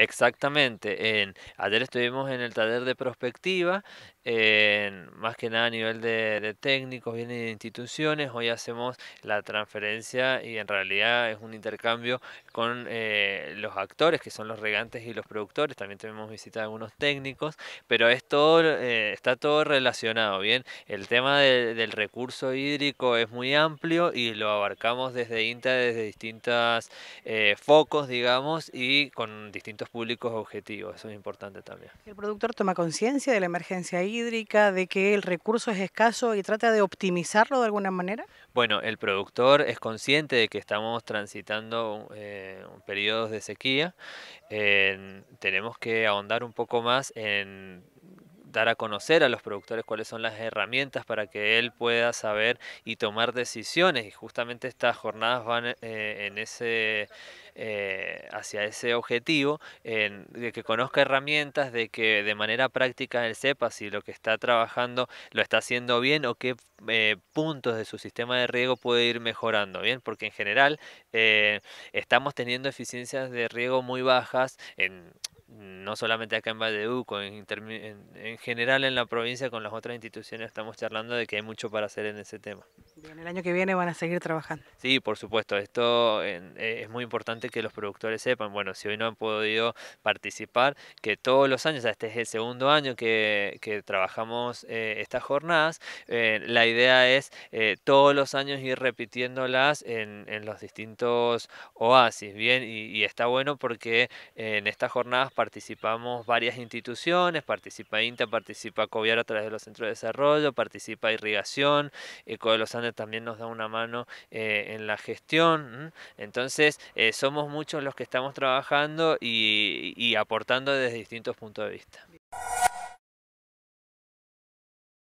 Exactamente. En, ayer estuvimos en el taller de prospectiva, más que nada a nivel de, técnicos, bien de instituciones. Hoy hacemos la transferencia y en realidad es un intercambio con eh, los actores, que son los regantes y los productores. También tenemos visita de algunos técnicos, pero es eh, está todo relacionado. Bien, el tema del recurso hídrico es muy amplio y lo abarcamos desde INTA, desde distintos eh, focos, digamos, y con distintos públicos objetivos, eso es importante también. El productor toma conciencia de la emergencia hídrica, de que el recurso es escaso y trata de optimizarlo de alguna manera. Bueno, el productor es consciente de que estamos transitando eh, periodos de sequía, tenemos que ahondar un poco más en dar a conocer a los productores cuáles son las herramientas para que él pueda saber y tomar decisiones. Y justamente estas jornadas van eh, en ese eh, hacia ese objetivo, de que conozca herramientas, de que de manera práctica él sepa si lo que está trabajando lo está haciendo bien o qué eh, puntos de su sistema de riego puede ir mejorando, ¿bien? Porque en general estamos teniendo eficiencias de riego muy bajas en no solamente acá en Badeuco, en, en general en la provincia con las otras instituciones estamos charlando de que hay mucho para hacer en ese tema en el año que viene van a seguir trabajando. Sí, por supuesto. Esto eh, es muy importante que los productores sepan. Bueno, si hoy no han podido participar, que todos los años, este es el segundo año que, trabajamos eh, estas jornadas, eh, la idea es todos los años ir repitiéndolas en, los distintos oasis. Bien, y, está bueno porque en estas jornadas participamos varias instituciones, participa INTA, participa COVIAR a través de los centros de desarrollo, participa Irrigación, Eco de los también nos da una mano eh, en la gestión. Entonces, eh, somos muchos los que estamos trabajando y aportando desde distintos puntos de vista.